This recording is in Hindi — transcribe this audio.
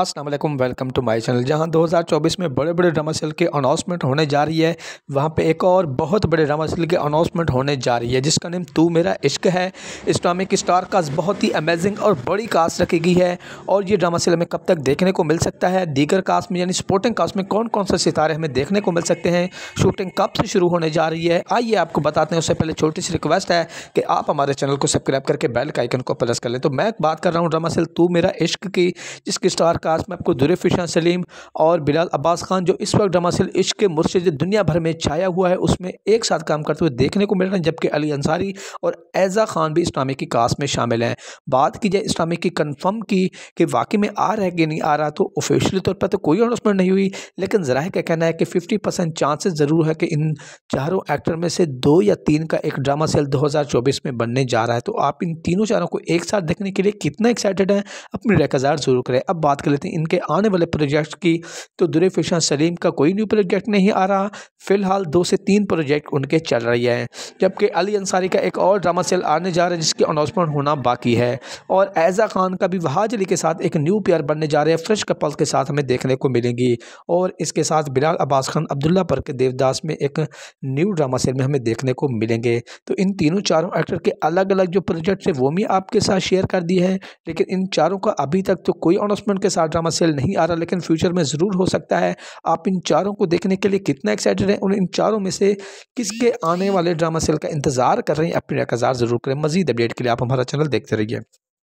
Aslam welcome to my channel जहां 2024 में बड़े बड़े ड्रामा सेल के अनाउंसमेंट होने जा रही है वहां पे एक और बहुत बड़े ड्रामा सेल के अनाउंसमेंट होने जा रही है जिसका नेम तू मेरा इश्क है इस्लामिक स्टार कास्ट बहुत ही अमेजिंग और बड़ी कास्ट रखी गई है और ये ड्रामा सेल हमें कब तक देखने को मिल सकता है दीगर कास्ट में यानी स्पोर्टिंग कास्ट में कौन कौन से सितारे हमें देखने को मिल सकते हैं शूटिंग कब से शुरू होने जा रही है आइए आपको बताते हैं उससे पहले छोटी सी रिक्वेस्ट है कि आप हमारे चैनल को सब्सक्राइब करके बेल का आइकन को प्रेस कर लें तो मैं बात कर रहा हूँ ड्रामा सेल तू मेरा इश्क की जिसकी स्टार कास्ट में आपको दुरफिशान सलीम और बिलाल अब्बास खान जो इस वक्त डमासिल इश्क के मुर्शद दुनिया भर में छाया हुआ है उसमें एक साथ काम करते हुए देखने को मिल रहे हैं जबकि अली अंसारी और एज़ा खान भी इस्लामिक की कास्ट में शामिल हैं बात की जाए इस्लामिक की कन्फर्म की कि वाकई में आ रहा है कि नहीं आ रहा तो ऑफिशियली तौर पर तो कोई अनाउंसमेंट नहीं हुई लेकिन ज़रा का कहना है कि फिफ्टी परसेंट चांसेस ज़रूर है कि इन चारों एक्टर में से दो या तीन का एक ड्रामा सेल दो हज़ार चौबीस में बनने जा रहा है तो आप इन तीनों चारों को एक साथ देखने के लिए कितना एक्साइटेड हैं अपनी रेकजार जरूर करें अब बात करें लेते हैं इनके आने वाले प्रोजेक्ट की तो दुरफिशान सलीम का कोई न्यू प्रोजेक्ट नहीं आ रहा फ़िलहाल दो से तीन प्रोजेक्ट उनके चल रही है जबकि अली अंसारी का एक और ड्रामा सेल आने जा रहा है जिसकी अनाउंसमेंट होना बाकी है और ऐज़ा खान का भी वहाज अली के साथ एक न्यू प्यार बनने जा रहे हैं फ्रेश कपल के साथ हमें देखने को मिलेंगी और इसके साथ बिलाल अब्बास खान अब्दुल्ला पर के देवदास में एक न्यू ड्रामा सेल में हमें देखने को मिलेंगे तो इन तीनों चारों एक्टर के अलग अलग जो प्रोजेक्ट है वो भी आपके साथ शेयर कर दिए है लेकिन इन चारों का अभी तक तो कोई अनाउंसमेंट के साथ स्टार ड्रामा सेल नहीं आ रहा लेकिन फ्यूचर में ज़रूर हो सकता है आप इन चारों को देखने के लिए कितना एक्साइटेड हैं और इन चारों में से किसके आने वाले ड्रामा सेल का इंतज़ार कर रहे हैं अपनी रकाजार ज़रूर करें मजीद अपडेट के लिए आप हमारा चैनल देखते रहिए